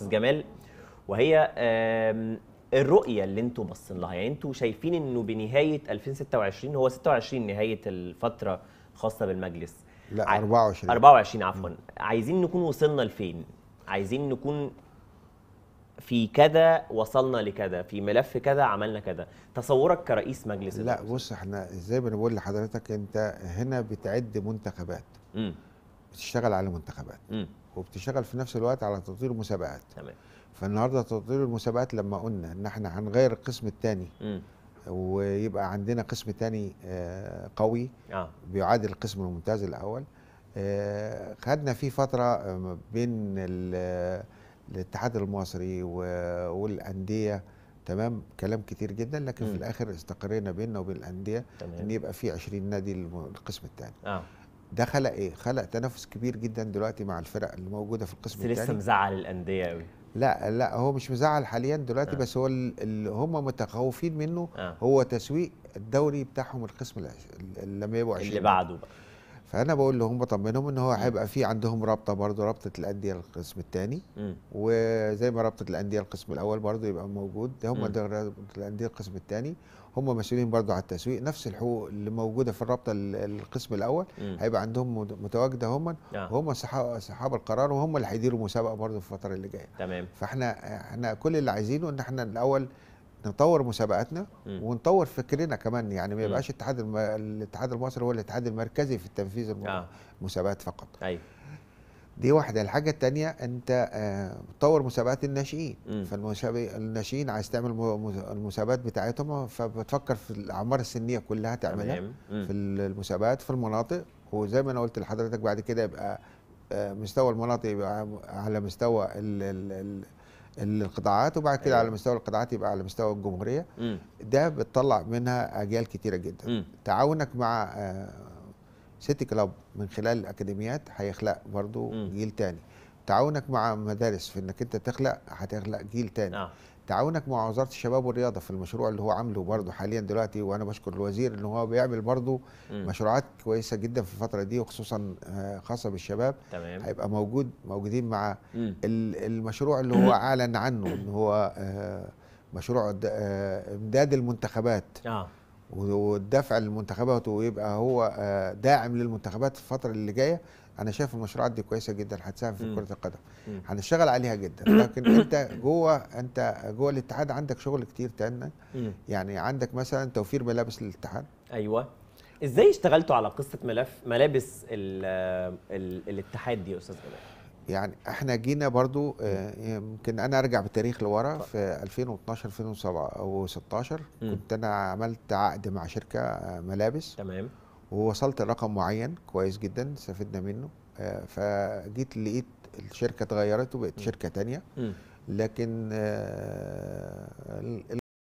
استاذ جمال وهي الرؤيه اللي انتم باصين لها يعني انتم شايفين انه بنهايه 2026 هو 26 نهايه الفتره الخاصه بالمجلس لا 24 24 عفوا عايزين نكون وصلنا لفين عايزين نكون في كذا وصلنا لكذا في ملف كذا عملنا كذا تصورك كرئيس مجلس لا بص احنا زي ما بقول لحضرتك انت هنا بتعد منتخبات امم بتشتغل على منتخبات امم وبتشتغل في نفس الوقت على تطوير المسابقات تمام فالنهارده تطوير المسابقات لما قلنا ان احنا هنغير القسم الثاني ويبقى عندنا قسم ثاني آه، قوي آه. بيعادل القسم الممتاز الاول آه، خدنا فيه فتره آه، بين الاتحاد المصري والانديه تمام كلام كتير جدا لكن م. في الاخر استقرينا بيننا وبين الانديه ان يبقى في 20 نادي القسم الثاني آه. ده خلق ايه؟ خلق تنافس كبير جدا دلوقتي مع الفرق اللي موجوده في القسم الثاني لسه مزعل الانديه قوي لا لا هو مش مزعل حاليا دلوقتي آه. بس هو اللي هم متخوفين منه آه. هو تسويق الدوري بتاعهم القسم لما يبقوا 20 اللي بعده بقى فانا بقول لهم بطمنهم ان هو هيبقى في عندهم رابطه برضه رابطه الانديه القسم الثاني وزي ما رابطه الانديه القسم الاول برضه يبقى موجود هم رابطه الانديه القسم الثاني هم مسؤولين برضه على التسويق نفس الحقوق اللي موجوده في الرابطه القسم الاول هيبقى عندهم متواجده هم آه. وهم اصحاب القرار وهم اللي هيديروا مسابقه برضه في الفتره اللي جايه تمام فاحنا احنا كل اللي عايزينه ان احنا الاول نطور مسابقاتنا ونطور فكرنا كمان يعني ما يبقاش الاتحاد الم... الاتحاد المصري هو الاتحاد المركزي في التنفيذ المسابقات آه. فقط ايوه دي واحدة الحاجة الثانيه أنت آه، بتطور مسابقات الناشئين فالناشئين عايز تعمل المسابقات بتاعتهم فبتفكر في الأعمار السنية كلها تعملها في المسابقات في المناطق وزي ما أنا قلت لحضرتك بعد كده يبقى آه، مستوى المناطق يبقى على مستوى ال ال ال القطاعات وبعد كده أيوة. على مستوى القطاعات يبقى على مستوى الجمهوريه م. ده بتطلع منها اجيال كتيره جدا م. تعاونك مع آه، سيتي كلاب من خلال الاكاديميات هيخلق برضو م. جيل تاني تعاونك مع مدارس في انك انت تخلق هتخلق جيل تاني آه. تعاونك مع وزاره الشباب والرياضه في المشروع اللي هو عامله برضه حاليا دلوقتي وانا بشكر الوزير ان هو بيعمل برضه مشروعات كويسه جدا في الفتره دي وخصوصا آه، خاصه بالشباب تمام. هيبقى موجود موجودين مع المشروع اللي هو اعلن عنه ان هو آه، مشروع آه، امداد المنتخبات آه. والدفع للمنتخبات ويبقى هو داعم للمنتخبات في الفتره اللي جايه انا شايف المشروعات دي كويسه جدا هتساهم في كره القدم هنشتغل عليها جدا لكن انت جوه انت جوه الاتحاد عندك شغل كتير تاني يعني عندك مثلا توفير ملابس للاتحاد ايوه ازاي اشتغلتوا على قصه ملف ملابس الـ الـ الاتحاد دي يا استاذ جمال يعني احنا جينا برضو آه، يمكن انا ارجع بالتاريخ لورا في 2012 2016 كنت انا عملت عقد مع شركه آه، ملابس تمام ووصلت لرقم معين كويس جدا استفدنا منه آه، فجيت لقيت الشركه اتغيرت وبقت شركه تانية لكن آه،